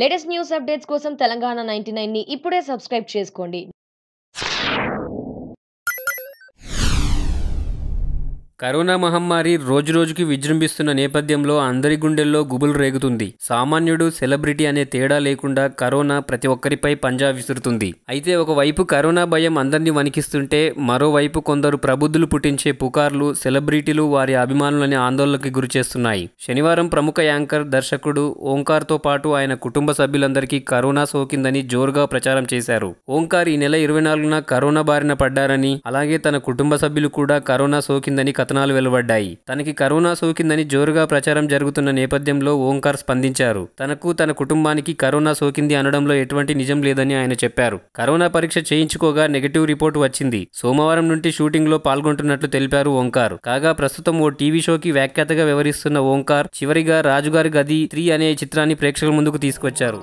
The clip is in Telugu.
లేటెస్ట్ న్యూస్ అప్డేట్స్ కోసం తెలంగాణ నైన్టీ నైన్ ని ఇప్పుడే సబ్స్క్రైబ్ చేసుకోండి కరోనా మహమ్మారి రోజురోజుకి విజృంభిస్తున్న నేపథ్యంలో అందరి గుండెల్లో గుబులు రేగుతుంది సామాన్యుడు సెలబ్రిటీ అనే తేడా లేకుండా కరోనా ప్రతి ఒక్కరిపై పంజా విసురుతుంది అయితే ఒకవైపు కరోనా భయం అందరినీ వణికిస్తుంటే మరోవైపు కొందరు ప్రబుద్ధులు పుట్టించే పుకార్లు సెలబ్రిటీలు వారి అభిమానులని ఆందోళనకి గురిచేస్తున్నాయి శనివారం ప్రముఖ యాంకర్ దర్శకుడు ఓంకార్తో పాటు ఆయన కుటుంబ సభ్యులందరికీ కరోనా సోకిందని జోరుగా ప్రచారం చేశారు ఓంకార్ ఈ నెల ఇరవై నాలుగున కరోనా బారిన పడ్డారని అలాగే తన కుటుంబ సభ్యులు కూడా కరోనా సోకిందని కథ కథనాలు వెలువడ్డాయి తనకి కరోనా సోకిందని జోరుగా ప్రచారం జరుగుతున్న నేపథ్యంలో ఓంకార్ స్పందించారు తనకు తన కుటుంబానికి కరోనా సోకింది అనడంలో ఎటువంటి నిజం లేదని ఆయన చెప్పారు కరోనా పరీక్ష చేయించుకోగా నెగిటివ్ రిపోర్ట్ వచ్చింది సోమవారం నుండి షూటింగ్ లో పాల్గొంటున్నట్లు తెలిపారు ఓంకార్ కాగా ప్రస్తుతం ఓ టీవీ షోకి వ్యాఖ్యాతగా వ్యవహరిస్తున్న ఓంకార్ చివరిగా రాజుగారి గది త్రీ అనే చిత్రాన్ని ప్రేక్షకుల ముందుకు తీసుకొచ్చారు